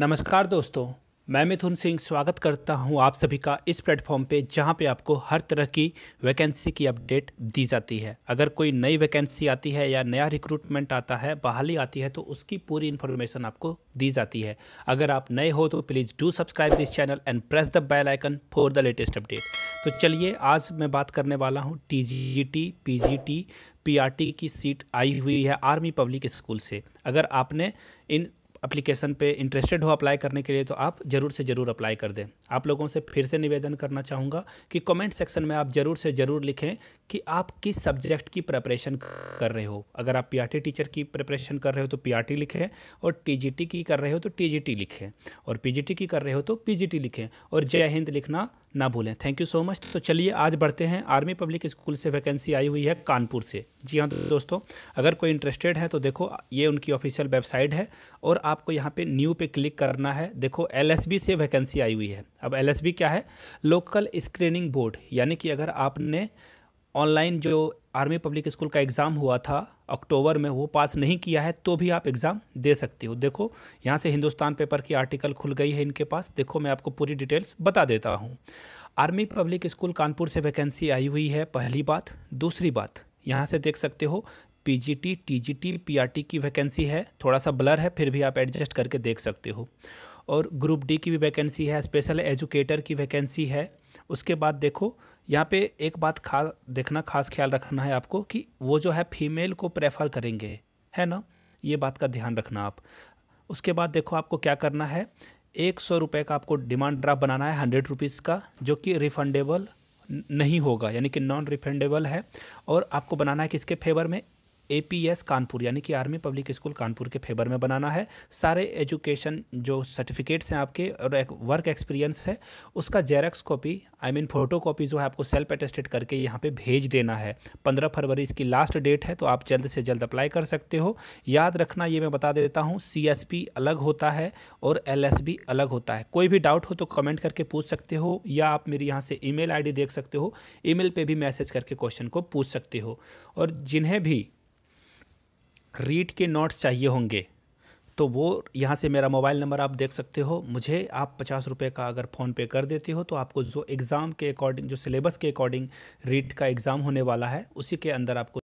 नमस्कार दोस्तों मैं मिथुन सिंह स्वागत करता हूं आप सभी का इस प्लेटफॉर्म पे जहां पे आपको हर तरह की वैकेंसी की अपडेट दी जाती है अगर कोई नई वैकेंसी आती है या नया रिक्रूटमेंट आता है बहाली आती है तो उसकी पूरी इन्फॉर्मेशन आपको दी जाती है अगर आप नए हो तो please do subscribe this channel and press the bell icon for the latest update तो चलिए आज मैं बात करने वाला हूँ T G T P G T P R T की सीट आई हुई है आर्मी पब्लिक स्कूल से अगर आपने इन एप्लीकेशन पे इंटरेस्टेड हो अप्लाई करने के लिए तो आप ज़रूर से ज़रूर अप्लाई कर दें आप लोगों से फिर से निवेदन करना चाहूँगा कि कमेंट सेक्शन में आप ज़रूर से ज़रूर लिखें कि आप किस सब्जेक्ट की प्रिपरेशन कर रहे हो अगर आप पी टीचर की प्रिपरेशन कर रहे हो तो पी लिखें और टी की कर रहे हो तो टी लिखें और पी की कर रहे हो तो पी लिखें और जय हिंद लिखना ना भूलें थैंक यू सो मच तो चलिए आज बढ़ते हैं आर्मी पब्लिक स्कूल से वैकेंसी आई हुई है कानपुर से जी हाँ दोस्तों अगर कोई इंटरेस्टेड है तो देखो ये उनकी ऑफिशियल वेबसाइट है और आपको यहाँ पे न्यू पे क्लिक करना है देखो एल से वैकेंसी आई हुई है अब एल क्या है लोकल स्क्रीनिंग बोर्ड यानी कि अगर आपने ऑनलाइन जो आर्मी पब्लिक स्कूल का एग्ज़ाम हुआ था अक्टूबर में वो पास नहीं किया है तो भी आप एग्ज़ाम दे सकते हो देखो यहाँ से हिंदुस्तान पेपर की आर्टिकल खुल गई है इनके पास देखो मैं आपको पूरी डिटेल्स बता देता हूँ आर्मी पब्लिक स्कूल कानपुर से वैकेंसी आई हुई है पहली बात दूसरी बात यहाँ से देख सकते हो पीजीटी टीजीटी पीआरटी की वैकेंसी है थोड़ा सा ब्लर है फिर भी आप एडजस्ट करके देख सकते हो और ग्रुप डी की भी वैकेंसी है स्पेशल एजुकेटर की वैकेंसी है उसके बाद देखो यहाँ पे एक बात खास देखना खास ख्याल रखना है आपको कि वो जो है फीमेल को प्रेफर करेंगे है ना ये बात का ध्यान रखना आप उसके बाद देखो आपको क्या करना है एक सौ रुपये का आपको डिमांड ड्राफ्ट बनाना है हंड्रेड रुपीज़ का जो कि रिफंडेबल नहीं होगा यानी कि नॉन रिफंडेबल है और आपको बनाना है किसके फेवर में एपीएस कानपुर यानी कि आर्मी पब्लिक स्कूल कानपुर के फेवर में बनाना है सारे एजुकेशन जो सर्टिफिकेट्स हैं आपके और एक वर्क एक्सपीरियंस है उसका xerox copy I mean photo copy जो है आपको सेल्फ अटेस्टेड करके यहाँ पे भेज देना है पंद्रह फरवरी इसकी लास्ट डेट है तो आप जल्द से जल्द अप्लाई कर सकते हो याद रखना ये मैं बता देता हूँ सी अलग होता है और एल अलग होता है कोई भी डाउट हो तो कमेंट करके पूछ सकते हो या आप मेरी यहाँ से ई मेल देख सकते हो ई मेल भी मैसेज करके क्वेश्चन को पूछ सकते हो और जिन्हें भी रीड के नोट्स चाहिए होंगे तो वो यहाँ से मेरा मोबाइल नंबर आप देख सकते हो मुझे आप पचास रुपये का अगर फ़ोन पे कर देते हो तो आपको जो एग्ज़ाम के अकॉर्डिंग जो सिलेबस के अकॉर्डिंग रीट का एग्ज़ाम होने वाला है उसी के अंदर आपको